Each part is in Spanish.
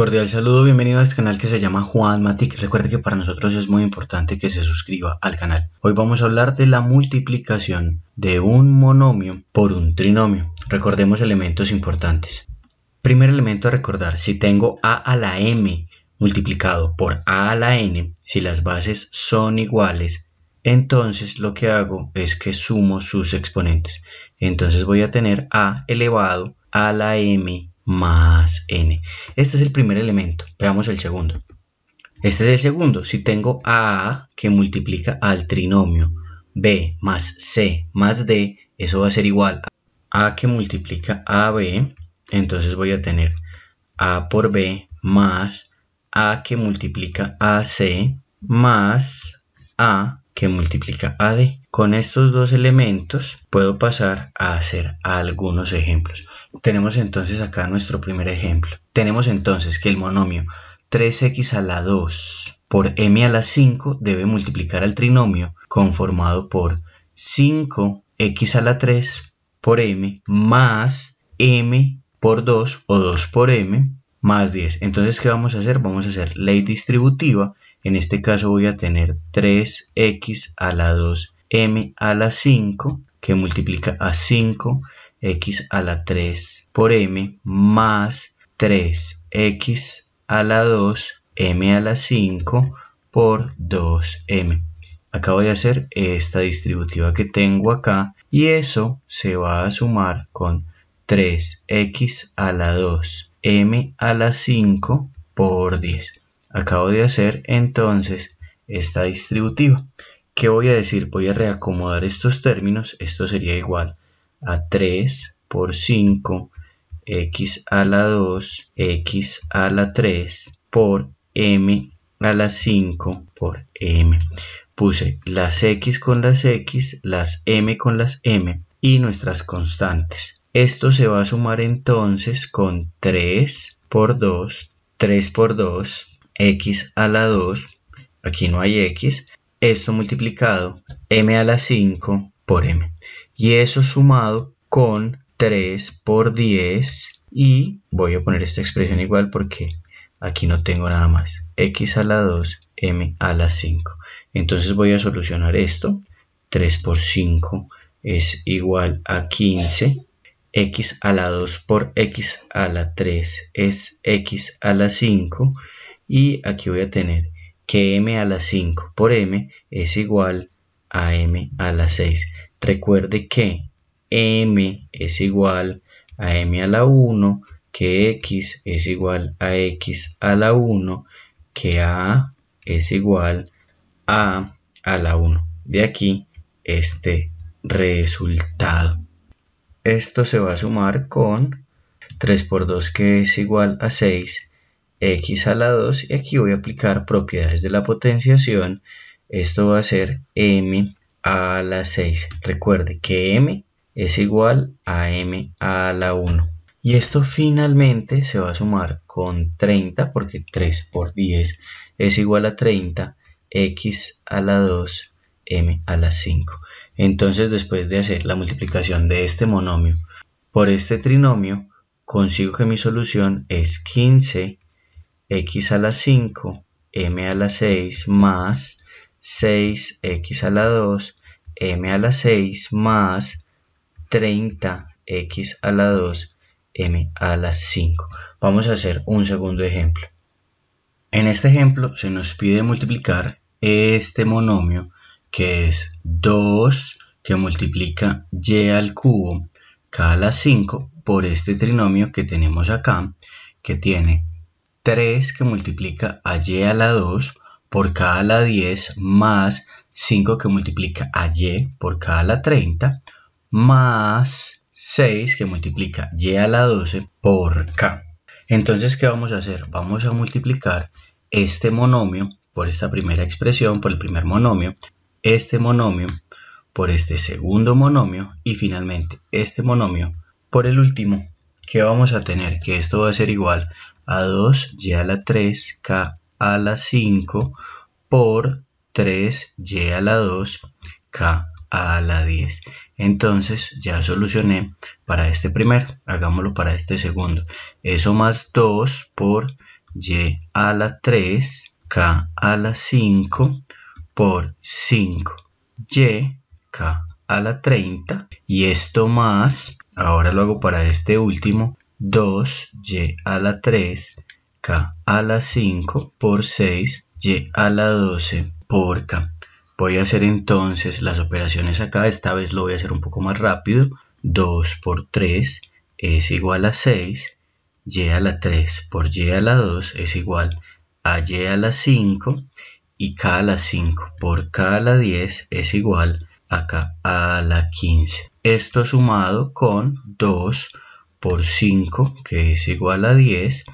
Cordial saludo, bienvenido a este canal que se llama Juan Matic. Recuerde que para nosotros es muy importante que se suscriba al canal. Hoy vamos a hablar de la multiplicación de un monomio por un trinomio. Recordemos elementos importantes. Primer elemento a recordar, si tengo a a la m multiplicado por a a la n, si las bases son iguales, entonces lo que hago es que sumo sus exponentes. Entonces voy a tener a elevado a la m más n. Este es el primer elemento. Veamos el segundo. Este es el segundo. Si tengo a que multiplica al trinomio b más c más d, eso va a ser igual a a que multiplica a b, entonces voy a tener a por b más a que multiplica a c más a que multiplica a d. Con estos dos elementos puedo pasar a hacer algunos ejemplos. Tenemos entonces acá nuestro primer ejemplo. Tenemos entonces que el monomio 3x a la 2 por m a la 5 debe multiplicar al trinomio conformado por 5x a la 3 por m más m por 2 o 2 por m más 10. Entonces, ¿qué vamos a hacer? Vamos a hacer ley distributiva en este caso voy a tener 3x a la 2m a la 5 que multiplica a 5x a la 3 por m más 3x a la 2 m a la 5 por 2m. Acabo de hacer esta distributiva que tengo acá y eso se va a sumar con 3x a la 2 m a la 5 por 10. Acabo de hacer entonces esta distributiva. ¿Qué voy a decir? Voy a reacomodar estos términos. Esto sería igual a 3 por 5 x a la 2 x a la 3 por m a la 5 por m. Puse las x con las x, las m con las m y nuestras constantes. Esto se va a sumar entonces con 3 por 2, 3 por 2, x a la 2, aquí no hay x, esto multiplicado m a la 5 por m. Y eso sumado con 3 por 10 y voy a poner esta expresión igual porque aquí no tengo nada más. x a la 2, m a la 5. Entonces voy a solucionar esto. 3 por 5 es igual a 15 x a la 2 por x a la 3 es x a la 5 y aquí voy a tener que m a la 5 por m es igual a m a la 6. Recuerde que m es igual a m a la 1, que x es igual a x a la 1, que a es igual a a la 1. De aquí este resultado. Esto se va a sumar con 3 por 2 que es igual a 6 x a la 2 y aquí voy a aplicar propiedades de la potenciación. Esto va a ser m a la 6. Recuerde que m es igual a m a la 1. Y esto finalmente se va a sumar con 30 porque 3 por 10 es igual a 30 x a la 2 m a la 5. Entonces después de hacer la multiplicación de este monomio por este trinomio, consigo que mi solución es 15 x a la 5, m a la 6 más 6x a la 2, m a la 6 más 30x a la 2, m a la 5. Vamos a hacer un segundo ejemplo. En este ejemplo se nos pide multiplicar este monomio que es 2 que multiplica y al cubo k a la 5 por este trinomio que tenemos acá que tiene 3 que multiplica a y a la 2 por k a la 10 más 5 que multiplica a y por k a la 30 más 6 que multiplica y a la 12 por k. Entonces, ¿qué vamos a hacer? Vamos a multiplicar este monomio por esta primera expresión, por el primer monomio, este monomio por este segundo monomio y finalmente este monomio por el último ¿Qué vamos a tener? Que esto va a ser igual a 2y a la 3, k a la 5 por 3y a la 2, k a la 10. Entonces ya solucioné para este primero, hagámoslo para este segundo. Eso más 2 por y a la 3, k a la 5 por 5, y, k a la 30. Y esto más ahora lo hago para este último, 2y a la 3, k a la 5 por 6, y a la 12 por k. Voy a hacer entonces las operaciones acá, esta vez lo voy a hacer un poco más rápido, 2 por 3 es igual a 6, y a la 3 por y a la 2 es igual a y a la 5 y k a la 5 por k a la 10 es igual a acá a la 15. Esto sumado con 2 por 5 que es igual a 10,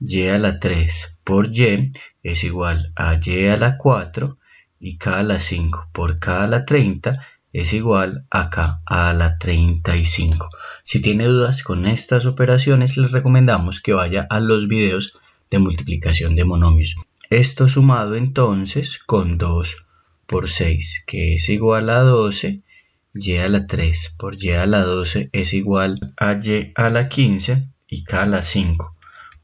y a la 3 por y es igual a y a la 4 y k a la 5 por k a la 30 es igual a k a la 35. Si tiene dudas con estas operaciones les recomendamos que vaya a los videos de multiplicación de monomios. Esto sumado entonces con 2 por 6, que es igual a 12, y a la 3 por y a la 12 es igual a y a la 15 y k a la 5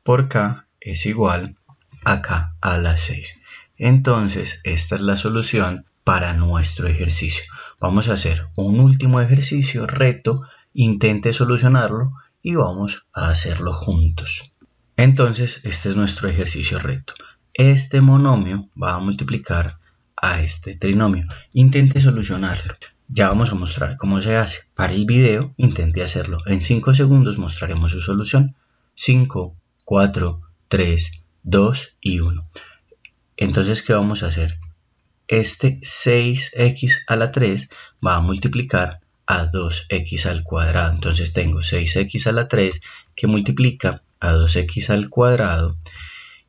por k es igual a k a la 6. Entonces, esta es la solución para nuestro ejercicio. Vamos a hacer un último ejercicio, reto, intente solucionarlo y vamos a hacerlo juntos. Entonces, este es nuestro ejercicio reto. Este monomio va a multiplicar a este trinomio. Intente solucionarlo. Ya vamos a mostrar cómo se hace. Para el video, intente hacerlo. En 5 segundos mostraremos su solución. 5, 4, 3, 2 y 1. Entonces, ¿qué vamos a hacer? Este 6x a la 3 va a multiplicar a 2x al cuadrado. Entonces tengo 6x a la 3 que multiplica a 2x al cuadrado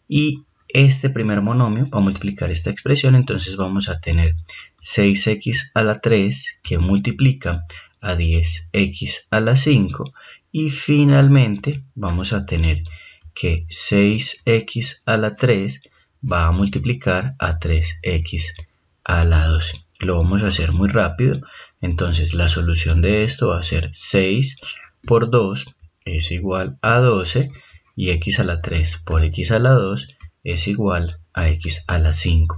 y este primer monomio va a multiplicar esta expresión, entonces vamos a tener 6x a la 3 que multiplica a 10x a la 5 y finalmente vamos a tener que 6x a la 3 va a multiplicar a 3x a la 12. Lo vamos a hacer muy rápido, entonces la solución de esto va a ser 6 por 2 es igual a 12 y x a la 3 por x a la 2 es igual a x a la 5.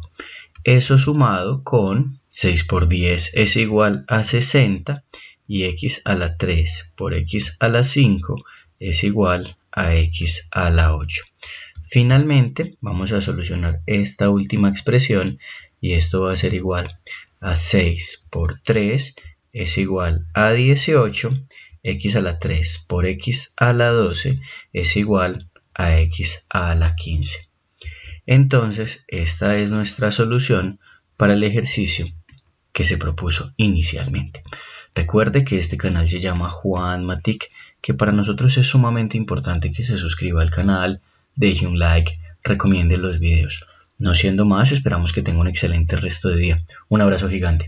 Eso sumado con 6 por 10 es igual a 60 y x a la 3 por x a la 5 es igual a x a la 8. Finalmente vamos a solucionar esta última expresión y esto va a ser igual a 6 por 3 es igual a 18 x a la 3 por x a la 12 es igual a x a la 15. Entonces, esta es nuestra solución para el ejercicio que se propuso inicialmente. Recuerde que este canal se llama Juan Matic, que para nosotros es sumamente importante que se suscriba al canal, deje un like, recomiende los videos. No siendo más, esperamos que tenga un excelente resto de día. Un abrazo gigante.